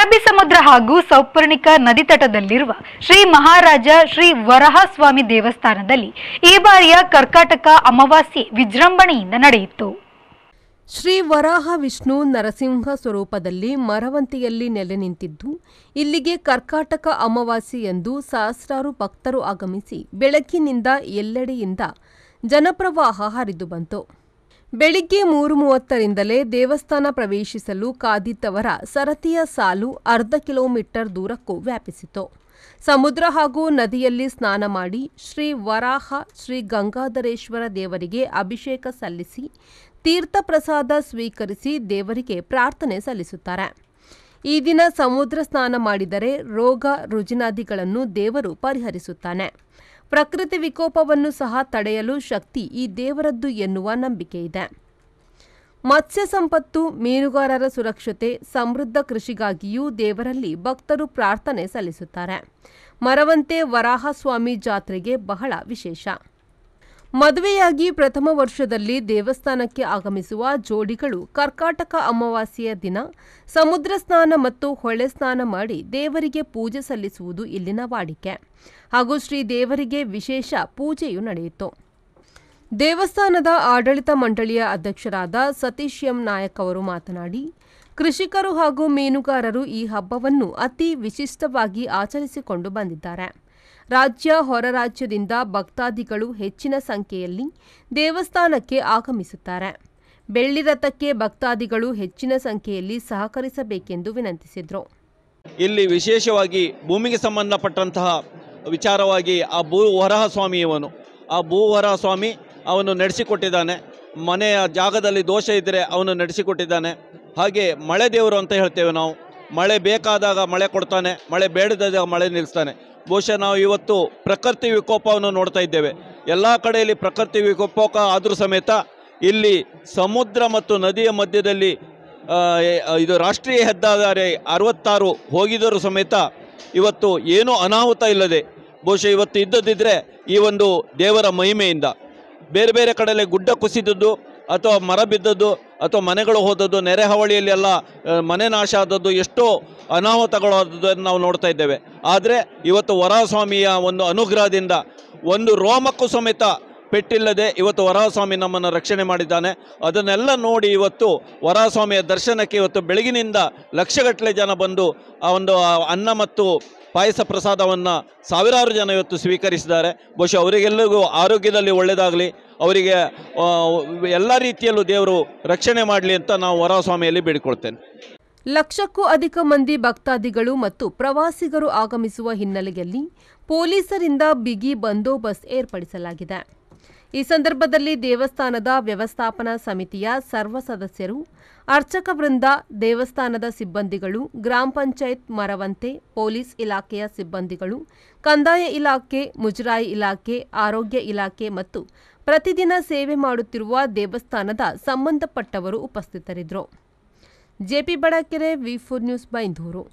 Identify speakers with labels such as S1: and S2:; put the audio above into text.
S1: ಅರಬ್ಬಿ ಸಮುದ್ರ ಹಾಗೂ ಸೌಪರ್ಣಿಕ ನದಿ ತಟದಲ್ಲಿರುವ ಶ್ರೀ ಮಹಾರಾಜ ಶ್ರೀ ವರಹಸ್ವಾಮಿ ದೇವಸ್ಥಾನದಲ್ಲಿ ಈ ಬಾರಿಯ ಕರ್ಕಾಟಕ ಅಮಾವಾಸ್ಯೆ ವಿಜೃಂಭಣೆಯಿಂದ ನಡೆಯಿತು ಶ್ರೀ ವರಾಹ ವಿಷ್ಣು ನರಸಿಂಹ ಸ್ವರೂಪದಲ್ಲಿ ಮರವಂತಿಯಲ್ಲಿ ನೆಲೆ ನಿಂತಿದ್ದು ಇಲ್ಲಿಗೆ ಕರ್ಕಾಟಕ ಅಮಾವಾಸ್ಯೆ ಎಂದು ಸಹಸ್ರಾರು ಭಕ್ತರು ಆಗಮಿಸಿ ಬೆಳಕಿನಿಂದ ಎಲ್ಲೆಡೆಯಿಂದ ಜನಪ್ರವಾಹ ಹರಿದು ಬಂತು ಬೆಳಿಗ್ಗೆ ಮೂರು ಮೂವತ್ತರಿಂದಲೇ ದೇವಸ್ಥಾನ ಪ್ರವೇಶಿಸಲು ಕಾದಿದ್ದವರ ಸರತಿಯ ಸಾಲು ಅರ್ಧ ಕಿಲೋಮೀಟರ್ ದೂರಕ್ಕೂ ವ್ಯಾಪಿಸಿತು ಸಮುದ್ರ ಹಾಗೂ ನದಿಯಲ್ಲಿ ಸ್ನಾನ ಮಾಡಿ ಶ್ರೀ ವರಾಹ ಶ್ರೀ ಗಂಗಾಧರೇಶ್ವರ ದೇವರಿಗೆ ಅಭಿಷೇಕ ಸಲ್ಲಿಸಿ ತೀರ್ಥ ಪ್ರಸಾದ ಸ್ವೀಕರಿಸಿ ದೇವರಿಗೆ ಪ್ರಾರ್ಥನೆ ಸಲ್ಲಿಸುತ್ತಾರೆ ಈ ದಿನ ಸಮುದ್ರ ಸ್ನಾನ ಮಾಡಿದರೆ ರೋಗ ರುಜಿನಾದಿಗಳನ್ನು ದೇವರು ಪರಿಹರಿಸುತ್ತಾನೆ ಪ್ರಕೃತಿ ವಿಕೋಪವನ್ನು ಸಹ ತಡೆಯಲು ಶಕ್ತಿ ಈ ದೇವರದ್ದು ಎನ್ನುವ ನಂಬಿಕೆ ಇದೆ ಮತ್ಸ್ಯ ಸಂಪತ್ತು ಮೀನುಗಾರರ ಸುರಕ್ಷತೆ ಸಮೃದ್ಧ ಕೃಷಿಗಾಗಿಯೂ ದೇವರಲ್ಲಿ ಭಕ್ತರು ಪ್ರಾರ್ಥನೆ ಸಲ್ಲಿಸುತ್ತಾರೆ ಮರವಂತೆ ವರಾಹಸ್ವಾಮಿ ಜಾತ್ರೆಗೆ ಬಹಳ ವಿಶೇಷ ಮದುವೆಯಾಗಿ ಪ್ರಥಮ ವರ್ಷದಲ್ಲಿ ದೇವಸ್ಥಾನಕ್ಕೆ ಆಗಮಿಸುವ ಜೋಡಿಗಳು ಕರ್ಕಾಟಕ ಅಮಾವಾಸ್ಯೆಯ ದಿನ ಸಮುದ್ರ ಸ್ನಾನ ಮತ್ತು ಹೊಳೆ ಸ್ನಾನ ಮಾಡಿ ದೇವರಿಗೆ ಪೂಜೆ ಸಲ್ಲಿಸುವುದು ಇಲ್ಲಿನ ವಾಡಿಕೆ ಹಾಗೂ ಶ್ರೀ ದೇವರಿಗೆ ವಿಶೇಷ ಪೂಜೆಯೂ ನಡೆಯಿತು ದೇವಸ್ಥಾನದ ಆಡಳಿತ ಮಂಡಳಿಯ ಅಧ್ಯಕ್ಷರಾದ ಸತೀಶ್ ಎಂ ನಾಯಕ್ ಅವರು ಮಾತನಾಡಿ ಕೃಷಿಕರು ಹಾಗೂ ಮೀನುಗಾರರು ಈ ಹಬ್ಬವನ್ನು ಅತಿ ವಿಶಿಷ್ಟವಾಗಿ ಆಚರಿಸಿಕೊಂಡು ಬಂದಿದ್ದಾರೆ ರಾಜ್ಯ ಹೊರ ರಾಜ್ಯದಿಂದ ಭಕ್ತಾದಿಗಳು ಹೆಚ್ಚಿನ ಸಂಖ್ಯೆಯಲ್ಲಿ ದೇವಸ್ಥಾನಕ್ಕೆ ಆಗಮಿಸುತ್ತಾರೆ ರಥಕ್ಕೆ ಭಕ್ತಾದಿಗಳು ಹೆಚ್ಚಿನ ಸಂಖ್ಯೆಯಲ್ಲಿ ಸಹಕರಿಸಬೇಕೆಂದು ವಿನಂತಿಸಿದರು
S2: ಇಲ್ಲಿ ವಿಶೇಷವಾಗಿ ಭೂಮಿಗೆ ಸಂಬಂಧಪಟ್ಟಂತಹ ವಿಚಾರವಾಗಿ ಆ ಭೂ ವರಹ ಸ್ವಾಮಿ ಇವನು ಆ ಭೂ ವರಹ ಸ್ವಾಮಿ ಅವನು ನಡೆಸಿಕೊಟ್ಟಿದ್ದಾನೆ ಮನೆಯ ಜಾಗದಲ್ಲಿ ದೋಷ ಇದ್ದರೆ ಅವನು ನಡೆಸಿಕೊಟ್ಟಿದ್ದಾನೆ ಹಾಗೆ ಮಳೆ ದೇವರು ಅಂತ ಹೇಳ್ತೇವೆ ನಾವು ಮಳೆ ಬೇಕಾದಾಗ ಮಳೆ ಕೊಡ್ತಾನೆ ಮಳೆ ಬೇಡದಾಗ ಮಳೆ ನಿಲ್ಲಿಸ್ತಾನೆ ಬಹುಶಃ ನಾವು ಇವತ್ತು ಪ್ರಕೃತಿ ವಿಕೋಪವನ್ನು ನೋಡ್ತಾ ಇದ್ದೇವೆ ಎಲ್ಲ ಕಡೆಯಲ್ಲಿ ಪ್ರಕೃತಿ ವಿಕೋಪ ಆದರೂ ಸಮೇತ ಇಲ್ಲಿ ಸಮುದ್ರ ಮತ್ತು ನದಿಯ ಮಧ್ಯದಲ್ಲಿ ಇದು ರಾಷ್ಟ್ರೀಯ ಹೆದ್ದಾರಿ ಅರವತ್ತಾರು ಹೋಗಿದರೂ ಸಮೇತ ಇವತ್ತು ಏನೂ ಅನಾಹುತ ಇಲ್ಲದೆ ಬಹುಶಃ ಇವತ್ತು ಇದ್ದದಿದ್ದರೆ ಈ ಒಂದು ದೇವರ ಮಹಿಮೆಯಿಂದ ಬೇರೆ ಬೇರೆ ಕಡೆಯಲ್ಲಿ ಗುಡ್ಡ ಕುಸಿದದ್ದು ಅಥವಾ ಮರ ಬಿದ್ದದ್ದು ಅಥವಾ ಮನೆಗಳು ಹೋದದ್ದು ನೆರೆ ಹವಳಿಯಲ್ಲಿ ಎಲ್ಲ ಮನೆ ನಾಶ ಆದದ್ದು ಎಷ್ಟೋ ಅನಾಹುತಗಳಾದದ್ದನ್ನು ನಾವು ನೋಡ್ತಾ ಇದ್ದೇವೆ ಆದರೆ ಇವತ್ತು ವರಸ್ವಾಮಿಯ ಒಂದು ಅನುಗ್ರಹದಿಂದ ಒಂದು ರೋಮಕ್ಕೂ ಸಮೇತ ಪೆಟ್ಟಿಲ್ಲದೆ ಇವತ್ತು ವರಹಸ್ವಾಮಿ ನಮ್ಮನ್ನು ರಕ್ಷಣೆ ಮಾಡಿದ್ದಾನೆ ಅದನ್ನೆಲ್ಲ ನೋಡಿ ಇವತ್ತು ವರಹಸ್ವಾಮಿಯ ದರ್ಶನಕ್ಕೆ ಇವತ್ತು ಬೆಳಗಿನಿಂದ ಲಕ್ಷಗಟ್ಟಲೆ ಜನ ಬಂದು ಆ ಒಂದು ಅನ್ನ ಮತ್ತು ಪಾಯಸ ಪ್ರಸಾದವನ್ನು ಸಾವಿರಾರು ಜನ ಇವತ್ತು ಸ್ವೀಕರಿಸಿದ್ದಾರೆ ಬಹುಶಃ ಅವರಿಗೆಲ್ಲರಿಗೂ ಆರೋಗ್ಯದಲ್ಲಿ ಒಳ್ಳೆಯದಾಗಲಿ ಅವರಿಗೆ ಎಲ್ಲ ರೀತಿಯಲ್ಲೂ ದೇವರು ರಕ್ಷಣೆ ಮಾಡಲಿ ಅಂತ ನಾವು ವರಸ್ವಾಮಿಯಲ್ಲಿ ಬೇಡಿಕೊಳ್ತೇನೆ
S1: ಲಕ್ಷಕ್ಕೂ ಅಧಿಕ ಮಂದಿ ಭಕ್ತಾದಿಗಳು ಮತ್ತು ಪ್ರವಾಸಿಗರು ಆಗಮಿಸುವ ಹಿನ್ನೆಲೆಯಲ್ಲಿ ಪೊಲೀಸರಿಂದ ಬಿಗಿ ಬಂದೋಬಸ್ತ್ ಏರ್ಪಡಿಸಲಾಗಿದೆ ಈ ಸಂದರ್ಭದಲ್ಲಿ ದೇವಸ್ಥಾನದ ವ್ಯವಸ್ಥಾಪನಾ ಸಮಿತಿಯ ಸರ್ವ ಸದಸ್ಯರು ಅರ್ಚಕ ವೃಂದ ದೇವಸ್ಥಾನದ ಸಿಬ್ಬಂದಿಗಳು ಗ್ರಾಮ ಪಂಚಾಯತ್ ಮರವಂತೆ ಪೊಲೀಸ್ ಇಲಾಖೆಯ ಸಿಬ್ಬಂದಿಗಳು ಕಂದಾಯ ಇಲಾಖೆ ಮುಜರಾಯಿ ಇಲಾಖೆ ಆರೋಗ್ಯ ಇಲಾಖೆ ಮತ್ತು ಪ್ರತಿದಿನ ಸೇವೆ ಮಾಡುತ್ತಿರುವ ದೇವಸ್ಥಾನದ ಸಂಬಂಧಪಟ್ಟವರು ಉಪಸ್ಥಿತರಿದ್ದರು JP Badakere V four news Byndoor